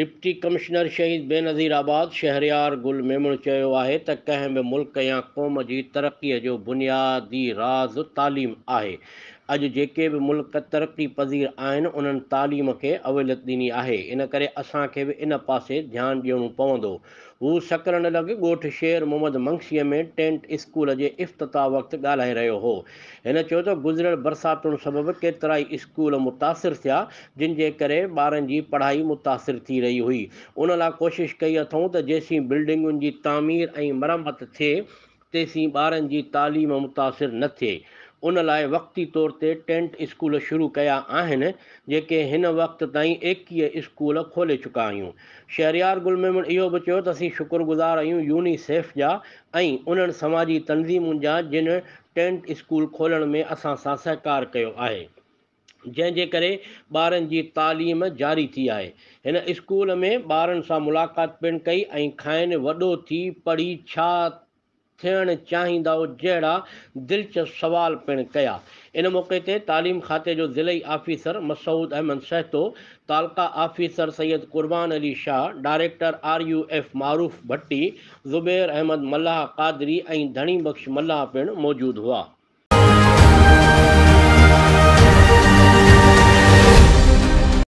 deputy commissioner शहीद बेनजीराबाद आबाद गुल मेमण चयो त कंहिं बि मुल्क या क़ौम की तरक़ीअ जो बुनियादी राज़ तालीम है अॼु जेके बि मुल्क़ तरक़ी पज़ीर आहिनि उन्हनि तालीम खे अवेलत ॾिनी आहे इन करे असांखे बि इन पासे ध्यानु ॾियणो पवंदो हू सकरन लॻ ॻोठ शेर मोहम्मद मंशीअ में टेंट स्कूल जे इफ़्ताह वक़्तु ॻाल्हाए रहियो हो हिन चयो त गुज़िरियल बरसातुनि सबबि केतिरा ई स्कूल मुतासिर थिया जिन जे करे ॿारनि जी पढ़ाई मुतासिर थी रही हुई उन लाइ कोशिशि कई अथऊं त जेसीं बिल्डिंगुनि जी तामीर ऐं मरम्मत थिए तेसीं ॿारनि जी तालीम मुतासिर न थिए उन लाइ वक़्ती तौर ते टेंट स्कूल शुरू कया आहिनि जेके हिन वक़्त ताईं एकवीह स्कूल खोले चुका आहियूं शहरियार शहरयार गुलम इहो बि चयो त असीं शुक्रगुज़ार आहियूं यूनिसेफ जा ऐं उन्हनि समाजी तनज़ीमुनि जा जिन टेंट स्कूल खोलण में असां सां सहकार कयो आहे जंहिंजे करे ॿारनि जी तालीम जारी थी आहे हिन स्कूल में ॿारनि सां मुलाक़ात पिणु कई ऐं खाइनि वॾो थी पढ़ी छा थियण चाहिंद जहिड़ा दिलचस्प सुवाल पिण कया इन मौक़े ते तालीम खाते जो ज़िली आफ़ीसर मसूद अहमद सहतो तालका officer Syed Qurban Ali Shah director R U F Maroof Bhatti Zubair Ahmed Mallah Qadri ऐं धणी बख़्श मल्हाह पिणु मौजूदु हुआ